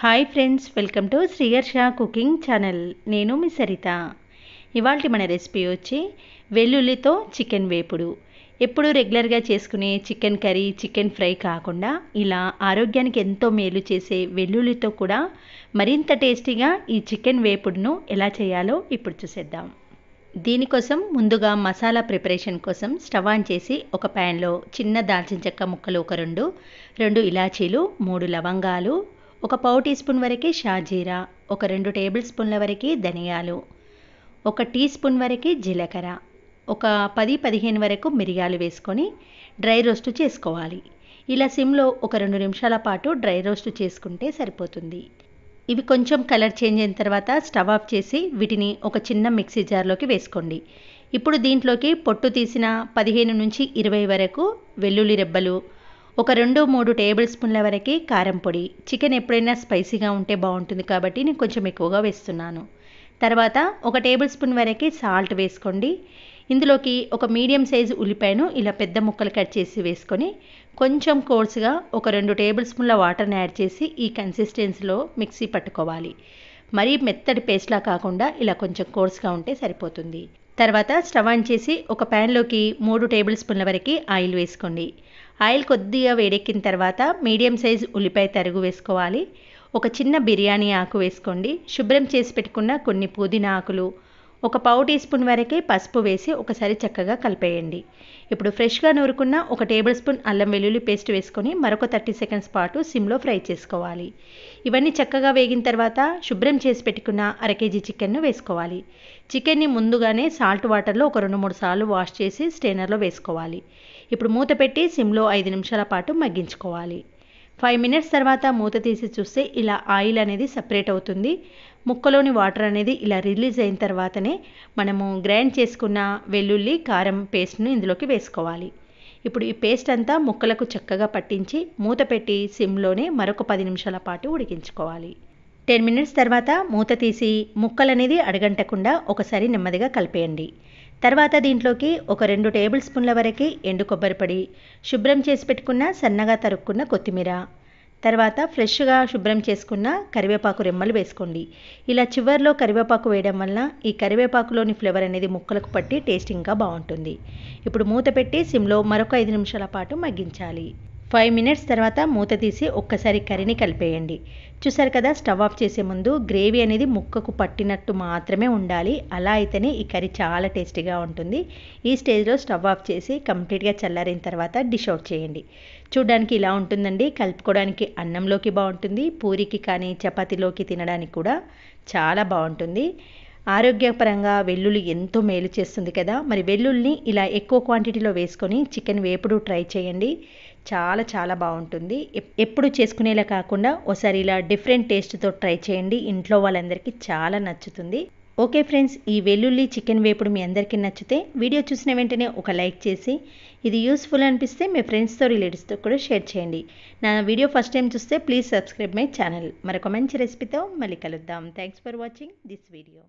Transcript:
hi friends welcome to Sriharsha cooking channel నేను మీ సరిత ఇవాళ మన రెసిపీ వచ్చి వెల్లుల్లితో చికెన్ వేపుడు ఎప్పుడు రెగ్యులర్గా చేసుకునే చికెన్ కర్రీ చికెన్ ఫ్రై కాకుండా ఇలా ఆరోగ్యానికి ఎంతో మేలు చేసే వెల్లుల్లితో కూడా మరింత టేస్టీగా ఈ చికెన్ వేపుడును ఎలా చేయాలో ఇప్పుడు చూసేద్దాం దీనికోసం ముందుగా మసాలా ప్రిపరేషన్ కోసం స్టవ్ ఆన్ చేసి ఒక ప్యాన్లో చిన్న దాల్చిన చెక్క ముక్కలు ఒక రెండు రెండు ఇలాచీలు మూడు లవంగాలు ఒక పావు టీ స్పూన్ వరకే షాజీరా ఒక రెండు టేబుల్ స్పూన్ల వరకు ధనియాలు ఒక టీ స్పూన్ వరకు జీలకర్ర ఒక పది పదిహేను వరకు మిరియాలు వేసుకొని డ్రై రోస్ట్ చేసుకోవాలి ఇలా సిమ్లో ఒక రెండు నిమిషాల పాటు డ్రై రోస్ట్ చేసుకుంటే సరిపోతుంది ఇవి కొంచెం కలర్ చేంజ్ అయిన తర్వాత స్టవ్ ఆఫ్ చేసి వీటిని ఒక చిన్న మిక్సీ జార్లోకి వేసుకోండి ఇప్పుడు దీంట్లోకి పొట్టు తీసిన పదిహేను నుంచి ఇరవై వరకు వెల్లుల్లి రెబ్బలు ఒక రెండు మూడు టేబుల్ స్పూన్ల వరకు కారం పొడి చికెన్ ఎప్పుడైనా స్పైసీగా ఉంటే బాగుంటుంది కాబట్టి నేను కొంచెం ఎక్కువగా వేస్తున్నాను తర్వాత ఒక టేబుల్ స్పూన్ వరకు సాల్ట్ వేసుకోండి ఇందులోకి ఒక మీడియం సైజు ఉల్లిపాయను ఇలా పెద్ద ముక్కలు కట్ చేసి వేసుకొని కొంచెం కోర్సుగా ఒక రెండు టేబుల్ స్పూన్ల వాటర్ని యాడ్ చేసి ఈ కన్సిస్టెన్సీలో మిక్సీ పట్టుకోవాలి మరీ మెత్తటి పేస్ట్లా కాకుండా ఇలా కొంచెం కోర్సుగా ఉంటే సరిపోతుంది తర్వాత స్టవ్ ఆన్ చేసి ఒక ప్యాన్లోకి మూడు టేబుల్ స్పూన్ల వరకు ఆయిల్ వేసుకోండి ఆయిల్ కొద్దిగా వేడెక్కిన తర్వాత మీడియం సైజ్ ఉల్లిపాయ తరుగు వేసుకోవాలి ఒక చిన్న బిర్యానీ ఆకు వేసుకోండి శుభ్రం చేసి పెట్టుకున్న కొన్ని పుదీనా ఆకులు ఒక పావు టీ స్పూన్ వరకే పసుపు వేసి ఒకసారి చక్కగా కలిపేయండి ఇప్పుడు ఫ్రెష్గా నూరుకున్న ఒక టేబుల్ స్పూన్ అల్లం వెల్లుల్లి పేస్ట్ వేసుకొని మరొక థర్టీ సెకండ్స్ పాటు సిమ్లో ఫ్రై చేసుకోవాలి ఇవన్నీ చక్కగా వేగిన తర్వాత శుభ్రం చేసి పెట్టుకున్న అర కేజీ చికెన్ను వేసుకోవాలి చికెన్ని ముందుగానే సాల్ట్ వాటర్లో ఒక రెండు మూడు సార్లు వాష్ చేసి స్టేనర్లో వేసుకోవాలి ఇప్పుడు మూత పెట్టి సిమ్లో ఐదు నిమిషాల పాటు మగ్గించుకోవాలి ఫైవ్ మినిట్స్ తర్వాత మూత తీసి చూస్తే ఇలా ఆయిల్ అనేది సపరేట్ అవుతుంది ముక్కలోని వాటర్ అనేది ఇలా రిలీజ్ అయిన తర్వాతనే మనము గ్రైండ్ చేసుకున్న వెల్లుల్లి కారం పేస్ట్ను ఇందులోకి వేసుకోవాలి ఇప్పుడు ఈ పేస్ట్ అంతా ముక్కలకు చక్కగా పట్టించి మూత పెట్టి సిమ్లోనే మరొక పది నిమిషాల పాటు ఉడికించుకోవాలి టెన్ మినిట్స్ తర్వాత మూత తీసి ముక్కలనేది అడగంటకుండా ఒకసారి నెమ్మదిగా కలిపేయండి తర్వాత దీంట్లోకి ఒక రెండు టేబుల్ స్పూన్ల వరకు ఎండు కొబ్బరి పొడి శుభ్రం చేసి పెట్టుకున్న సన్నగా తరుక్కున్న కొత్తిమీర తర్వాత ఫ్రెష్గా శుభ్రం చేసుకున్న కరివేపాకు రెమ్మలు వేసుకోండి ఇలా చివరిలో కరివేపాకు వేయడం వలన ఈ కరివేపాకులోని ఫ్లేవర్ అనేది ముక్కలకు పట్టి టేస్ట్ ఇంకా బాగుంటుంది ఇప్పుడు మూత పెట్టి సిమ్లో మరొక ఐదు నిమిషాల పాటు మగ్గించాలి ఫైవ్ మినిట్స్ తర్వాత మూత తీసి ఒక్కసారి కర్రీని కలిపేయండి చూసారు కదా స్టవ్ ఆఫ్ చేసే ముందు గ్రేవీ అనేది ముక్కకు పట్టినట్టు మాత్రమే ఉండాలి అలా అయితేనే ఈ కర్రీ చాలా టేస్టీగా ఉంటుంది ఈ స్టేజ్లో స్టవ్ ఆఫ్ చేసి కంప్లీట్గా చల్లారిన తర్వాత డిష్ అవుట్ చేయండి చూడడానికి ఇలా ఉంటుందండి కలుపుకోవడానికి అన్నంలోకి బాగుంటుంది పూరికి కానీ చపాతీలోకి తినడానికి కూడా చాలా బాగుంటుంది ఆరోగ్యపరంగా వెల్లుల్లి ఎంతో మేలు చేస్తుంది కదా మరి వెల్లుల్లిని ఇలా ఎక్కువ క్వాంటిటీలో వేసుకొని చికెన్ వేపుడు ట్రై చేయండి చాలా చాలా బాగుంటుంది ఎప్పుడు చేసుకునేలా కాకుండా ఒకసారి ఇలా డిఫరెంట్ టేస్ట్తో ట్రై చేయండి ఇంట్లో వాళ్ళందరికీ చాలా నచ్చుతుంది ఓకే ఫ్రెండ్స్ ఈ వెల్లుల్లి చికెన్ వేపుడు మీ అందరికీ నచ్చితే వీడియో చూసిన వెంటనే ఒక లైక్ చేసి ఇది యూస్ఫుల్ అనిపిస్తే మీ ఫ్రెండ్స్తో రిలేటివ్స్తో కూడా షేర్ చేయండి నా వీడియో ఫస్ట్ టైం చూస్తే ప్లీజ్ సబ్స్క్రైబ్ మై ఛానల్ మరొక మంచి రెసిపీతో మళ్ళీ కలుద్దాం thanks for watching this video